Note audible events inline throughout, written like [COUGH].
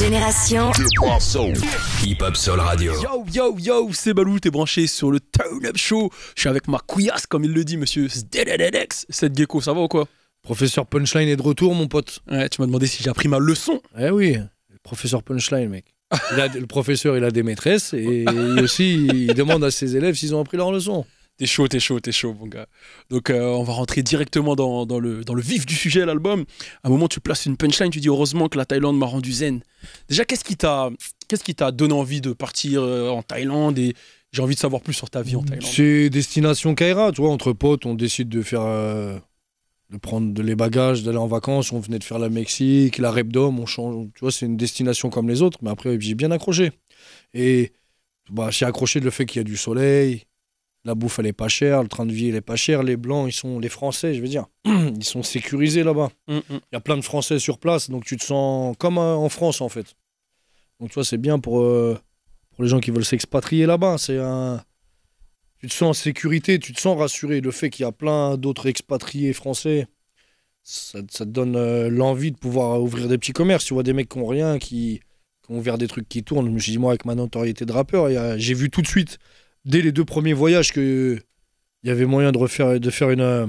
Génération Hip-Hop Soul. Radio. Yo, yo, yo, c'est Balou, t'es branché sur le Turn Up Show. Je suis avec ma couillasse, comme il le dit, monsieur Cette gecko, ça va ou quoi Professeur Punchline est de retour, mon pote. Ouais, tu m'as demandé si j'ai appris ma leçon. Eh oui, professeur Punchline, mec. le professeur, il a des maîtresses et aussi, il demande à ses élèves s'ils ont appris leur leçon. T'es chaud, t'es chaud, t'es chaud, mon gars. Donc, euh, on va rentrer directement dans, le, vif du sujet, l'album. À un moment, tu places une punchline, tu dis heureusement que la Thaïlande m'a rendu zen. Déjà, qu'est-ce qui t'a qu'est-ce qui t'a donné envie de partir euh, en Thaïlande et j'ai envie de savoir plus sur ta vie en Thaïlande C'est destination Kaira, tu vois, entre potes, on décide de faire. Euh, de prendre les bagages, d'aller en vacances, on venait de faire la Mexique, la Repdom, on change, tu vois, c'est une destination comme les autres, mais après j'ai bien accroché. Et bah, j'ai accroché le fait qu'il y a du soleil, la bouffe, elle est pas chère, le train de vie, elle est pas cher. Les Blancs, ils sont les Français, je veux dire. [CLEARS THROAT] ils sont sécurisés là-bas. Mm, mm. Il y a plein de Français sur place, donc tu te sens comme euh, en France, en fait. Donc, tu c'est bien pour, euh, pour les gens qui veulent s'expatrier là-bas. C'est un... Tu te sens en sécurité, tu te sens rassuré. Le fait qu'il y a plein d'autres expatriés français, ça, te donne euh, l'envie de pouvoir ouvrir des petits commerces. Tu vois, des mecs qui ont rien, qui, qui ont ouvert des trucs qui tournent. Je me suis dit, moi, avec ma notoriété de rappeur, j'ai vu tout de suite dès les deux premiers voyages que il y avait moyen de refaire de faire une euh,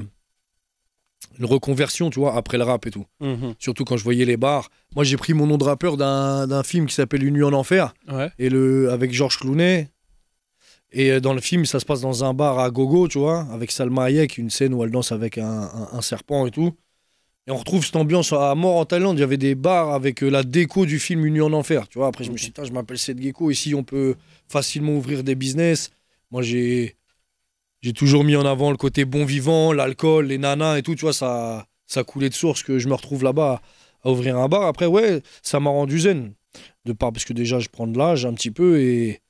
une reconversion, tu vois, après le rap et tout. Mhm. Surtout quand je voyais les bars. Moi, j'ai pris mon nom de rappeur d'un film qui s'appelle Une nuit en enfer, et le, avec Georges Clooney. Et euh, dans le film, ça se passe dans un bar à gogo, tu vois, avec Salma Hayek, une scène où elle danse avec un, serpent et tout. Et on retrouve cette ambiance à mort en Thaïlande. Il y avait des bars avec euh, la déco du film Une nuit en enfer, tu vois. Après, je me suis dit, je m'appelle Seth Gecko, ici, on peut facilement ouvrir des business. Moi, j'ai toujours mis en avant le côté bon vivant, l'alcool, les nanas et tout, tu vois, ça, ça coulait de source que je me retrouve là-bas à ouvrir un bar. Après, ouais, ça m'a rendu zen. De part, parce que déjà, je prends de l'âge un petit peu et,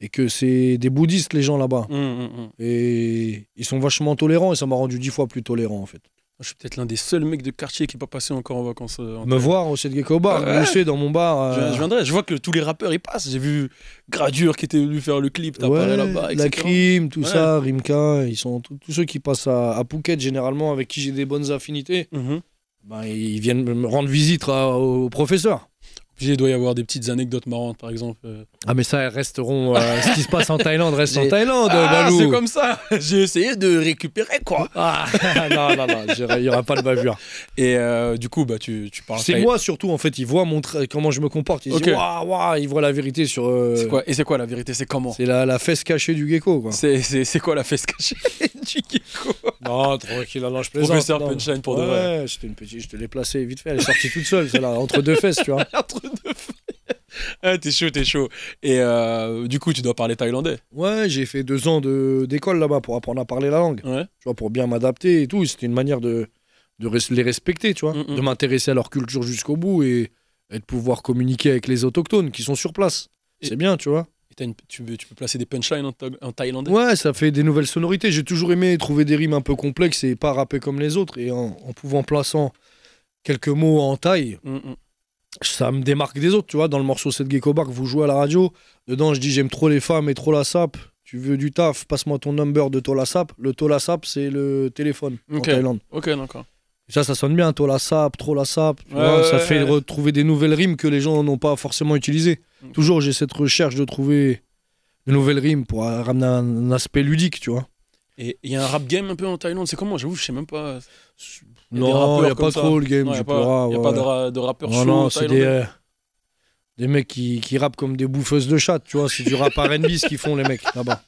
et que c'est des bouddhistes, les gens là-bas. Hum, hum, hum. Et ils sont vachement tolérants et ça m'a rendu dix fois plus tolérant, en fait. Je suis peut-être l'un des seuls mecs de quartier qui n'est pas passé encore en vacances. Euh, me voir au Chez Gecko Bar, dans mon bar. Euh. Je, viendrai, je vois que tous les rappeurs y passent. J'ai vu Gradure qui était venu faire le clip, parlé là-bas. La crime, tout ça, Rimka, ils sont tous ceux qui passent à, à Phuket généralement avec qui j'ai des bonnes affinités. Mhm. Ben, ils viennent me rendre visite au professeur. Il doit y avoir des petites anecdotes marrantes, par exemple. Euh. Ah, mais ça, elles resteront. Euh, [LAUGHS] ce qui se passe en Thaïlande reste en Thaïlande, ah, C'est comme ça. [LAUGHS] J'ai essayé de récupérer, quoi. Ah, [LAUGHS] non, non, non, il n'y aura pas de bavure. Et euh, du coup, bah, tu, tu parles. C'est moi surtout, en fait. Ils voient comment je me comporte. Ils disent, waouh, ils voient la vérité sur. quoi Et c'est quoi la vérité C'est comment C'est la, la, fesse cachée du gecko, quoi. C'est quoi la fesse cachée du gecko Non, tranquille, je plaisante. Professeur Punchline pour de vrai. c'était une petite, je te l'ai placée vite fait. Elle est sortie toute seule, celle-là, entre deux fesses, tu vois. entre ah, t'es chaud, t'es chaud. Et euh, du coup, tu dois parler thaïlandais. Ouais, j'ai fait deux ans d'école là-bas pour apprendre à parler la langue. Ouais. pour bien m'adapter et tout. C'était une manière de, les respecter, tu vois, de m'intéresser à leur culture jusqu'au bout et, de pouvoir communiquer avec les autochtones qui sont sur place. C'est bien, tu vois. Et tu, peux placer des punchlines en, thaïlandais Ouais, ça fait des nouvelles sonorités. J'ai toujours aimé trouver des rimes un peu complexes et pas rapper comme les autres. Et en, pouvant plaçant quelques mots en thaï, ça me démarque des autres, tu vois. Dans le morceau 7 Gecko Bar vous jouez à la radio, dedans, je dis j'aime trop les femmes et trop la sap. Tu veux du taf, passe-moi ton number de la Sap. Le la Sap, c'est le téléphone en Thaïlande. Ok, Ça, ça sonne bien, Tola Sap, la Sap. Tu vois, ça fait retrouver des nouvelles rimes que les gens n'ont pas forcément utilisées. Mm. Toujours, j'ai cette recherche de trouver de nouvelles rimes pour euh, ramener un aspect ludique, tu vois. Et il y a un rap game un peu en Thaïlande, c'est comment J'avoue, je sais même pas. non, il n'y a pas trop le game, Il n'y a, pas, de de, ra de rappeurs non, non c'est des, des, mecs qui, qui rappent comme des bouffeuses de chatte, tu vois. C'est du rap RB ce qu'ils font, les mecs, là-bas.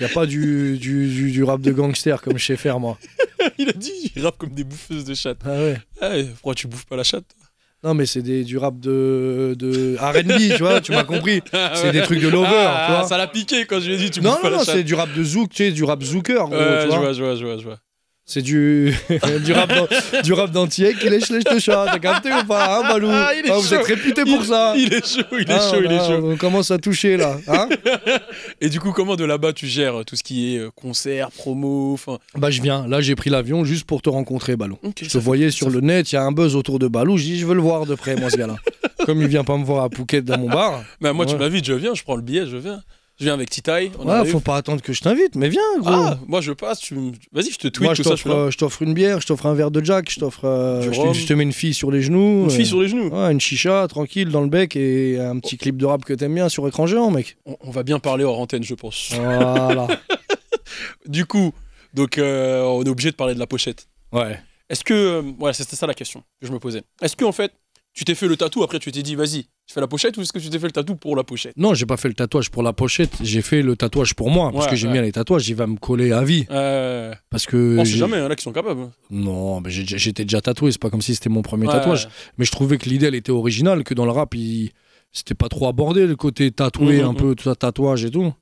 Il n'y a pas du, du, du, rap de gangster comme chez Fer, moi. [LAUGHS] il a dit, il rappe comme des bouffeuses de chatte. Ah ouais. Eh, pourquoi tu bouffes pas la chatte non, mais c'est du rap de, de RB, tu vois, tu m'as compris. [LAUGHS] Ah c'est des trucs de lover. Ah, tu vois. Ça l'a piqué quand je lui ai dit, tu Non, non, non, c'est du rap de zouk, tu sais, du rap zooker. tu je vois, je vois, je vois. C'est du, [LAUGHS] du rap, du rap d'entier qui lèche lèche chat. T'as capté ou pas, hein, Balou ah, ah, Vous êtes réputé pour ça. Il est chaud, il est chaud, il est ah, chaud. On commence à toucher là. Hein [LAUGHS] Et du coup, comment de là-bas tu gères euh, tout ce qui est euh, concert, promo enfin Bah, je viens. Là, j'ai pris l'avion juste pour te rencontrer, Balou. je te voyais sur le net, il y a un buzz autour de Balou. Je dis, je veux le voir de près, moi, ce gars-là. [LAUGHS] Comme il vient pas me voir à Phuket dans mon bar. Bah, moi, tu m'invites, je viens, je prends le billet, je viens. Je viens avec Titaï. Ouais, faut pas attendre que je t'invite, mais viens, gros. Ah, moi je passe, vas-y, je te tweet euh, je t'offre une bière, je t'offre un verre de Jack, je t'offre. Euh, je, te mets une fille sur les genoux. Une fille euh, sur les genoux Ouais, une chicha, tranquille, dans le bec et un petit clip de rap que t'aimes bien sur écran géant, mec. On, va bien parler hors antenne, je pense. Voilà. [LAUGHS] du coup, donc on est obligé de parler de la pochette. Ouais. Est-ce que. ouais, c'était ça la question que je me posais. Est-ce que, en fait, tu t'es fait le tatou, après tu t'es dit, vas-y, je fais la pochette ou est-ce que tu t'es fait le tatou pour la pochette Non, j'ai pas fait le tatouage pour la pochette, j'ai fait le tatouage pour moi. parce que j'aime bien les tatouages, il va me coller à vie. Euh... Parce que. On sait jamais, il y en qui sont capables. Hein. Non, mais j'étais déjà tatoué, c'est pas comme si c'était mon premier tatouage. Mais je trouvais que l'idée, elle était originale, que dans le rap, c'était pas trop abordé le côté tatoué, mm, mm, un peu, mm. tout ça, tatouage et tout.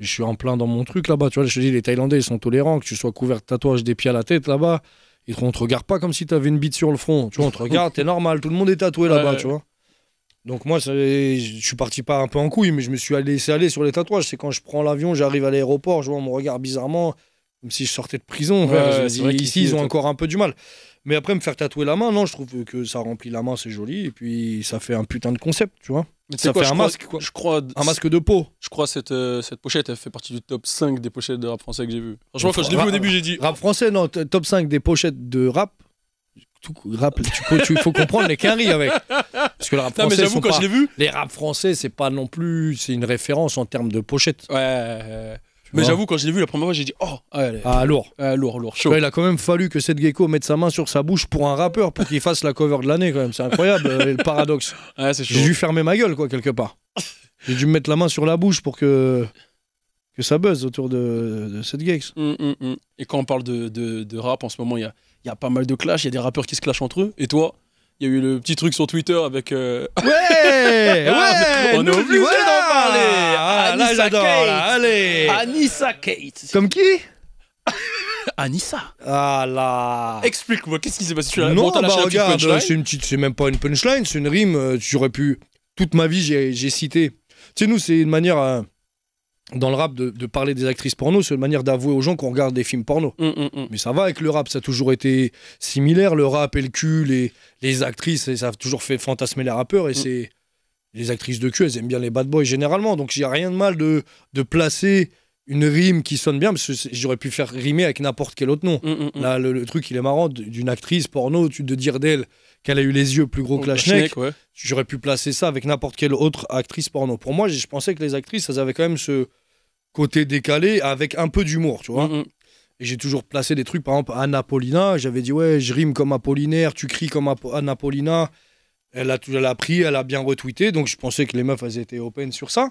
Je suis en plein dans mon truc là-bas, tu vois. Je te dis, les Thaïlandais, ils sont tolérants, que tu sois couvert de des pieds à la tête là-bas et on te regarde pas comme si tu avais une bite sur le front. Tu vois, on te regarde, t'es normal, tout le monde est tatoué là-bas, tu vois. Donc moi, je suis parti pas un peu en couille, mais je me suis laissé aller sur les tatouages. C'est quand je prends l'avion, j'arrive à l'aéroport, je vois, on me regarde bizarrement, comme si je sortais de prison. ici, ils ont encore un peu du mal. Mais après, me faire tatouer la main, non, je trouve que ça remplit la main, c'est joli. Et puis, ça fait un putain de concept, tu vois. Mais ça fait un masque, quoi. Je crois, un masque de peau. Je crois cette, euh, cette pochette, elle fait partie du top 5 des pochettes de rap français que j'ai vu. Franchement, quand je l'ai vu au début, j'ai dit. Rap français, non, top 5 des pochettes de rap. rap, tu, faut comprendre les quinries avec. Parce que le rap français. quand pas, vu. Les rap français, c'est pas non plus. C'est une référence en termes de pochette. Ouais. Mais j'avoue, quand je l'ai vu la première fois, j'ai dit Oh, ah, ah, lourd. lourd, lourd, chaud. il a quand même fallu que cette gecko mette sa main sur sa bouche pour un rappeur pour qu'il fasse la cover de l'année, quand même. C'est incroyable, euh, le paradoxe. j'ai dû fermer ma gueule, quoi, quelque part. J'ai dû me mettre la main sur la bouche pour que, que ça buzz autour de, de cette gex. Hum, hum, hum. Et quand on parle de, de, rap, en ce moment, il y a, y a pas mal de clash. Il y a des rappeurs qui se clashent entre eux. Et toi il y a eu le petit truc sur Twitter avec. Euh, ouais, [LAUGHS] ah, On est obligé d'en parler ah, Anissa Là, j'adore, Kate. allez Anissa Kate Comme qui [LAUGHS] Anissa Ah là Explique-moi, qu'est-ce qui s'est passé sur as Non, bon, bah regarde, une c'est, une petite, c'est même pas une punchline, c'est une rime, tu euh, pu. Toute ma vie, j'ai, j'ai cité. Tu sais, nous, c'est une manière. À euh, dans le rap de, parler des actrices porno, c'est une manière d'avouer aux gens qu'on regarde des films porno. Mm, mm, mm. Mais ça va avec le rap, ça a toujours été similaire. Le rap et le cul, les, les actrices, ça a toujours fait fantasmer les rappeurs. Et c'est les actrices de cul, elles aiment bien les bad boys généralement. Donc il n'y a rien de mal de, de, placer une rime qui sonne bien, parce que j'aurais pu faire rimer avec n'importe quel autre nom. Là, le, truc, il est marrant, d'une actrice porno, de dire d'elle qu'elle a eu les yeux plus gros oh, que la bah, schneck, j'aurais pu placer ça avec n'importe quelle autre actrice porno. Pour moi, je pensais que les actrices, elles avaient quand même ce côté décalé avec un peu d'humour, tu vois. Et j'ai toujours placé des trucs, par exemple, Anna Paulina, j'avais dit, ouais, je rime comme Apollinaire, tu cries comme à Anna Elle a, toujours pris, elle a bien retweeté, donc je pensais que les meufs, elles étaient open sur ça.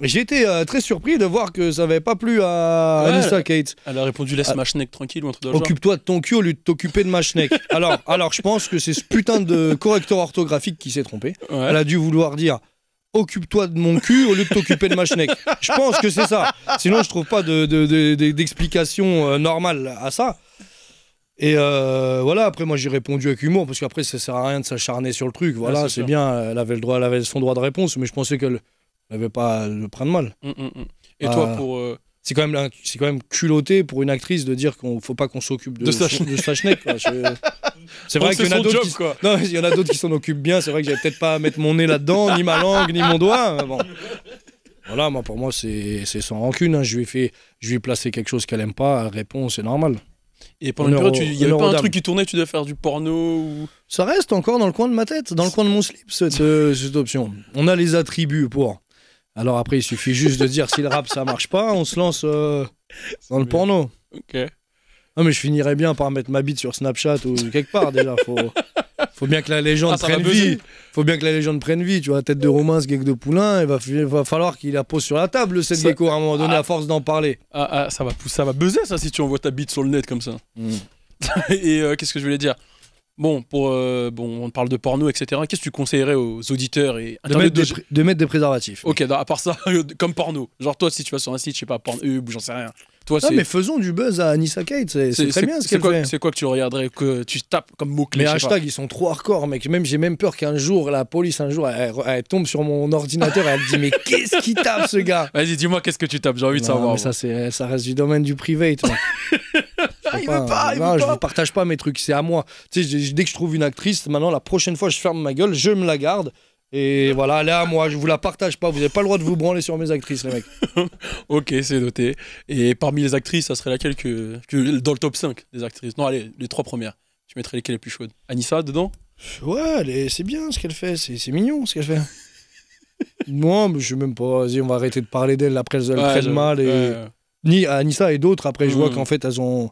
J'ai été euh, très surpris de voir que ça n'avait pas plu à Kate. Elle a répondu laisse ah. ma schneck tranquille un truc Occupe-toi de ton cul au lieu de t'occuper de ma schneck. [LAUGHS] alors, alors je pense que c'est ce putain de correcteur orthographique qui s'est trompé. Elle a dû vouloir dire occupe-toi de mon cul au lieu de t'occuper de ma chenèque Je pense que c'est ça. Sinon, je trouve pas d'explication de, euh, normale à ça. Et euh, voilà, après, moi, j'ai répondu avec humour, parce qu'après, ça sert à rien de s'acharner sur le truc. Voilà, c'est bien, elle avait, le droit, elle avait son droit de réponse, mais je pensais qu'elle n'avait pas le prendre mal. Mm, mm, mm. Et toi, euh, pour c'est quand même c'est quand même culotté pour une actrice de dire qu'on faut pas qu'on s'occupe de, de, [LAUGHS] C'est vrai qu'il y, en a d'autres qui... il y en a d'autres qui s'en occupent bien. C'est vrai que vais peut-être pas à mettre mon nez là-dedans, ni ma langue, ni mon doigt. Bon. Voilà, moi, pour moi, c'est sans rancune. Hein. Je, lui ai fait, je placé quelque chose qu'elle aime pas, elle répond, c'est normal. Et pendant une période, il n'y avait pas un truc qui tournait, tu devais faire du porno Ça reste encore dans le coin de ma tête, dans le coin de mon slip, cette euh, option. On a les attributs pour. Alors après, il suffit juste de dire si le rap ça marche pas, on se lance euh, dans le porno. Ok. Non, mais je finirais bien par mettre ma bite sur Snapchat ou quelque part déjà. Faut, faut bien que la légende ah, prenne vie. Faut bien que la légende prenne vie. Tu vois, tête de Romain, ce geek de Poulain, il va, falloir qu'il la pose sur la table, cette déco à un moment donné, ah. à force d'en parler. Ah, ah ça va ça va buzzer, ça, si tu envoies ta bite sur le net comme ça. Hmm. [LAUGHS] Et euh, qu'est-ce que je voulais dire Bon, pour, euh, bon, on parle de porno, etc. Qu'est-ce que tu conseillerais aux auditeurs et de mettre, Des de mettre, des, préservatifs. Ok, à part ça, [LAUGHS] comme porno. Genre toi, si tu vas sur un site, je sais pas, Pornhub j'en sais rien. Toi, non, mais faisons du buzz à Anissa Kate, c'est très bien ce qu'elle fait. C'est quoi que tu regarderais, que tu tapes comme mot-clé Les hashtags, ils sont trop hardcore, mec. Même, J'ai même peur qu'un jour, la police, un jour, elle, tombe sur mon ordinateur et elle dit Mais qu'est-ce qu'il tape, ce gars [LAUGHS] Vas-y, dis-moi, qu'est-ce que tu tapes J'ai envie de savoir. Mais ça, ça reste du domaine du privé, toi. [LAUGHS] Ah, je ne partage pas mes trucs, c'est à moi. dès que je trouve une actrice, maintenant, la prochaine fois, je ferme ma gueule, je me la garde. Et voilà, à moi, je vous la partage pas. Vous n'avez pas le droit de vous branler sur mes actrices, les mecs. [LAUGHS] ok, c'est noté. Et parmi les actrices, ça serait laquelle que, Dans le top 5 des actrices Non, allez, les trois premières. Tu mettrais lesquelles les plus chaudes Anissa, dedans Ouais, c'est bien ce qu'elle fait. C'est mignon ce qu'elle fait. [LAUGHS] Moi, je je sais même pas. vas on va arrêter de parler d'elle. Après, elles, ouais, très mal. Et... Ni Anissa et d'autres. Après, je vois mm. qu'en fait, elles ont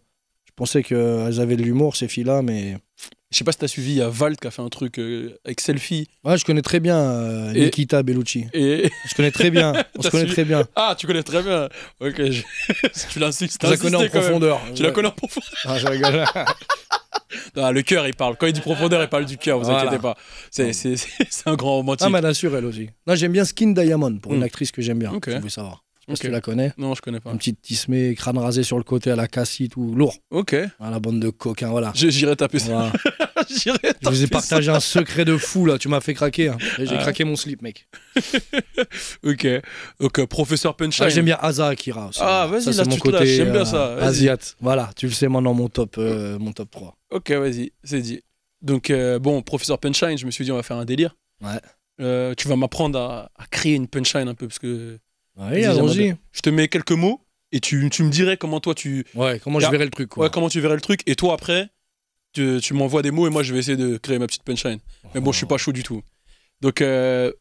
pensais qu'elles avaient de l'humour, ces filles-là, mais. Je sais pas si t'as suivi, il y a Valt qui a fait un truc euh, avec Selfie. Ouais, je connais très bien euh, Nikita Bellucci. Et... Je connais très bien. [LAUGHS] On se connaît très bien. Ah, tu connais très bien. Ok, je... [LAUGHS] tu l'insistes. Tu la connais en profondeur. Tu la connais en profondeur. Ah, je rigole. [LAUGHS] le cœur, il parle. Quand il dit profondeur, il parle du cœur, vous inquiétez pas. C'est un grand romantique. Ah, mais elle elle aussi. j'aime bien Skin Diamond, pour une hmm. actrice que j'aime bien, okay. si vous voulez savoir sais tu la connais. Non, je connais pas. Un petit tismée, crâne rasé sur le côté à la cassie, tout lourd. Ok. À la bande de coquin, hein, voilà. J'irai taper ça. [LAUGHS] J'irai taper Je vous ai partagé un secret de fou, là. Tu m'as fait craquer. Hein. J'ai ah. craqué mon slip, mec. [LAUGHS] ok. Ok, euh, professeur Punchline. Ah, J'aime bien Asa Akira aussi. Ah, vas-y, là, mon tu J'aime bien euh, ça. Voilà, tu le sais maintenant, mon top, euh, mon top 3. Ok, vas-y, c'est dit. Donc, bon, professeur Punchline, je me suis dit, on va faire un délire. Ouais. tu vas m'apprendre à, à créer une punchline un peu, parce que je te mets quelques mots et tu, me dirais comment toi tu. Ouais, comment je verrais le truc. comment tu verrais le truc. Et toi, après, tu, m'envoies des mots et moi, je vais essayer de créer ma petite punchline. Mais bon, je suis pas chaud du tout. Donc. Euh,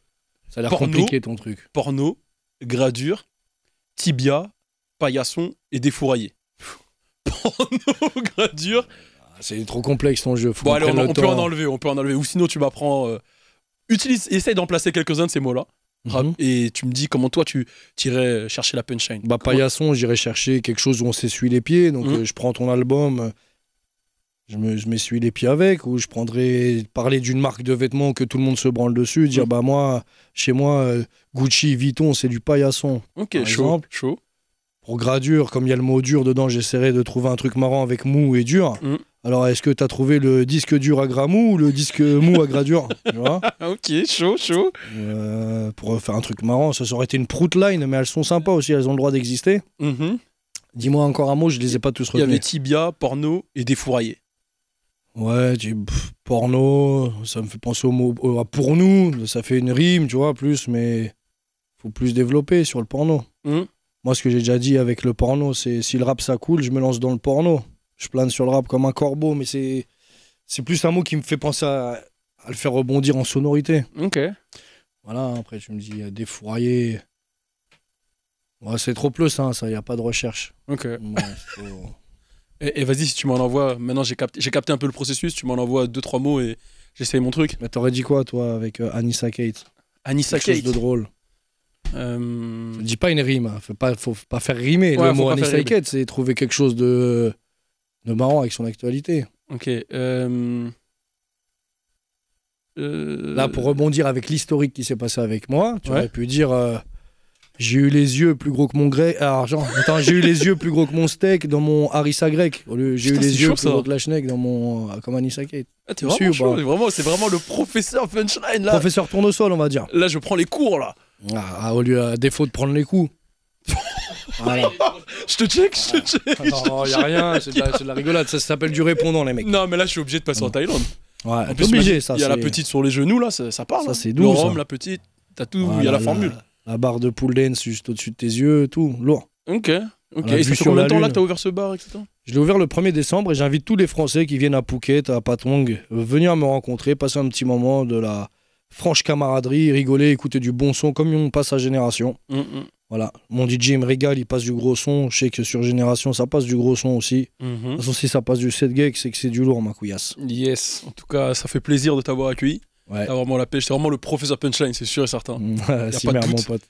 ça a l'air compliqué ton truc. Porno, gradure, tibia, paillasson et défouraillé. [LAUGHS] porno, [LAUGHS] gradure. Ah, c'est trop complexe ton jeu. on, peut en enlever, on peut enlever. Ou sinon, tu m'apprends. Euh, utilise, essaye d'en placer quelques-uns de ces mots-là. Mhm. et tu me dis comment toi tu irais chercher la punchline. Bah paillasson, j'irai chercher quelque chose où on s'essuie les pieds. Donc mhm. euh, je prends ton album, euh, je me m'essuie les pieds avec, ou je prendrais parler d'une marque de vêtements que tout le monde se branle dessus, dire mhm. bah moi chez moi euh, Gucci, Vuitton, c'est du paillasson. Ok, chaud pour gradure, comme il y a le mot dur dedans, j'essaierai de trouver un truc marrant avec mou et dur. Mm. Alors, est-ce que tu as trouvé le disque dur à mou ou le disque mou à gradure dur [LAUGHS] Ok, chaud, chaud. Euh, pour faire un truc marrant, ça, aurait été une prout line, mais elles sont sympas aussi, elles ont le droit d'exister. Mm-hmm. Dis-moi encore un mot, je les ai pas tous retenus. Il y avait tibia, porno et défouraillé. Ouais, tu, porno, ça me fait penser au mot pour nous, ça fait une rime, tu vois, plus, mais faut plus développer sur le porno. Mm. Moi, ce que j'ai déjà dit avec le porno, c'est si le rap ça coule, je me lance dans le porno. Je plane sur le rap comme un corbeau, mais c'est c'est plus un mot qui me fait penser à, le faire rebondir en sonorité. Ok. Voilà, après tu me dis défourailler. Ouais, c'est trop plus, hein, ça, il n'y a pas de recherche. Ok. et, vas-y, si tu m'en envoies, maintenant j'ai capté, capté un peu le processus, tu m'en envoies deux, trois mots et j'essaye mon truc. Mais t'aurais dit quoi, toi, avec euh, Anissa Kate Anissa Kate. de drôle. Euh, dis pas une rime, hein. faut, pas, faut, pas faire rimer. le mot c'est trouver quelque chose de, de marrant avec son actualité. Ok. Euh, euh, là, pour rebondir avec l'historique qui s'est passé avec moi, tu aurais pu dire j'ai eu les yeux plus gros que mon grec. Alors, ah, j'ai eu les yeux plus gros que mon steak dans mon harissa grec. J'ai eu les yeux plus gros que la schneck dans mon comme ah, bah. c'est vraiment le professeur punchline là. Professeur tournesol, on va dire. Là, je prends les cours là. Ah, ah, au lieu, à défaut de prendre les coups. [LAUGHS] je te check, je te check. Non, rien, c'est de, la- c'est de la rigolade. Ça s'appelle du répondant, les mecs. Non, mais là, je suis obligé de passer en Thaïlande. Ouais, En plus, obligé, ça. Il y a la petite sur les genoux, là, ça, ça parle. Ça, hein. c'est doux, Le hein. la petite, t'as tout, il y a la formule. La barre de pool dance juste au-dessus de tes yeux, tout, lourd. Ok, ok. Et c'est sur combien temps, là, t'as ouvert ce bar, etc. Je l'ai ouvert le 1er décembre et j'invite tous les Français qui viennent à Phuket, à Patong venir me rencontrer, passer un petit moment de la, franche camaraderie, rigoler, écouter du bon son comme on passe à Génération. Mm, mm. Voilà, mon DJ me régale, il passe du gros son. Je sais que sur Génération, ça passe du gros son aussi. Mm, de toute façon, si ça passe du 7 gag, c'est que c'est du lourd, ma couillasse. Yes, en tout cas, ça fait plaisir de t'avoir accueilli. la pêche, c'est vraiment le professeur Punchline, c'est sûr et certain. [LAUGHS] y pas mon pote.